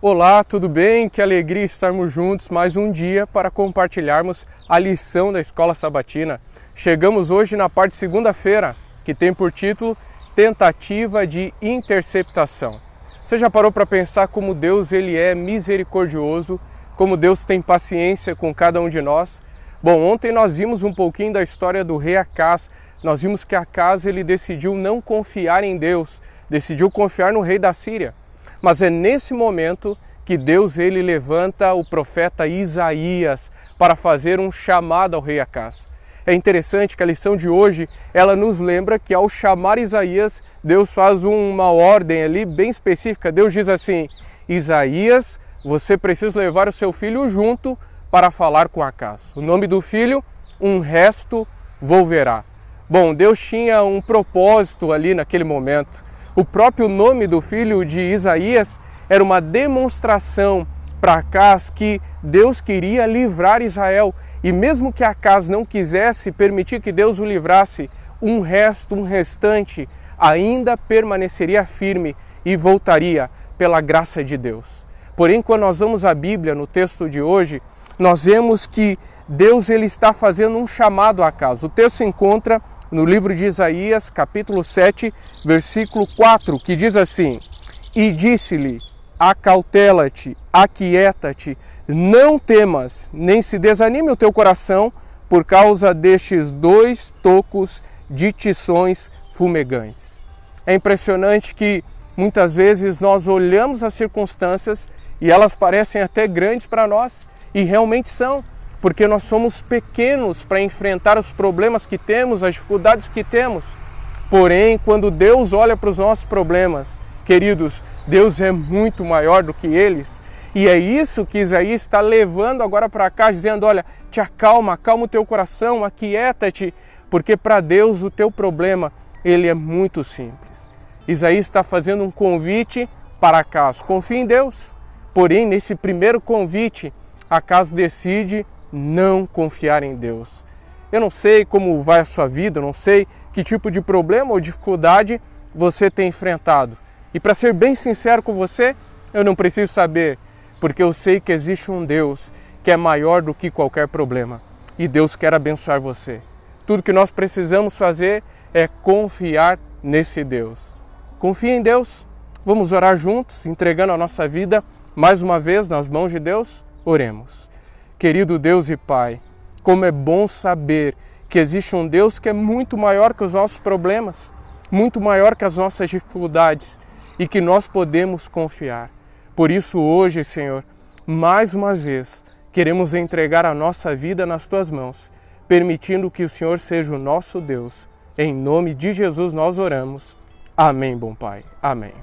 Olá, tudo bem? Que alegria estarmos juntos mais um dia para compartilharmos a lição da Escola Sabatina. Chegamos hoje na parte segunda-feira, que tem por título Tentativa de Interceptação. Você já parou para pensar como Deus ele é misericordioso, como Deus tem paciência com cada um de nós? Bom, ontem nós vimos um pouquinho da história do rei Acas. Nós vimos que Acas ele decidiu não confiar em Deus, decidiu confiar no rei da Síria. Mas é nesse momento que Deus ele levanta o profeta Isaías para fazer um chamado ao rei Acas. É interessante que a lição de hoje, ela nos lembra que ao chamar Isaías, Deus faz uma ordem ali bem específica. Deus diz assim: "Isaías, você precisa levar o seu filho junto para falar com Acas. O nome do filho, um resto volverá." Bom, Deus tinha um propósito ali naquele momento. O próprio nome do filho de Isaías era uma demonstração para Acas que Deus queria livrar Israel. E mesmo que Acas não quisesse permitir que Deus o livrasse, um resto, um restante, ainda permaneceria firme e voltaria pela graça de Deus. Porém, quando nós vamos à Bíblia, no texto de hoje, nós vemos que Deus ele está fazendo um chamado a Acas. O texto se encontra no livro de Isaías, capítulo 7, versículo 4, que diz assim: E disse-lhe: Acautela-te, aquieta-te, não temas, nem se desanime o teu coração por causa destes dois tocos de tições fumegantes. É impressionante que muitas vezes nós olhamos as circunstâncias e elas parecem até grandes para nós, e realmente são porque nós somos pequenos para enfrentar os problemas que temos, as dificuldades que temos. Porém, quando Deus olha para os nossos problemas, queridos, Deus é muito maior do que eles. E é isso que Isaías está levando agora para cá, dizendo: olha, te acalma, acalma o teu coração, aquieta-te, porque para Deus o teu problema ele é muito simples. Isaías está fazendo um convite para acaso. Confie em Deus. Porém, nesse primeiro convite, acaso decide não confiar em Deus. Eu não sei como vai a sua vida, não sei que tipo de problema ou dificuldade você tem enfrentado. E para ser bem sincero com você, eu não preciso saber, porque eu sei que existe um Deus que é maior do que qualquer problema. E Deus quer abençoar você. Tudo que nós precisamos fazer é confiar nesse Deus. Confie em Deus. Vamos orar juntos, entregando a nossa vida mais uma vez nas mãos de Deus. Oremos. Querido Deus e Pai, como é bom saber que existe um Deus que é muito maior que os nossos problemas, muito maior que as nossas dificuldades e que nós podemos confiar. Por isso, hoje, Senhor, mais uma vez, queremos entregar a nossa vida nas tuas mãos, permitindo que o Senhor seja o nosso Deus. Em nome de Jesus nós oramos. Amém, bom Pai. Amém.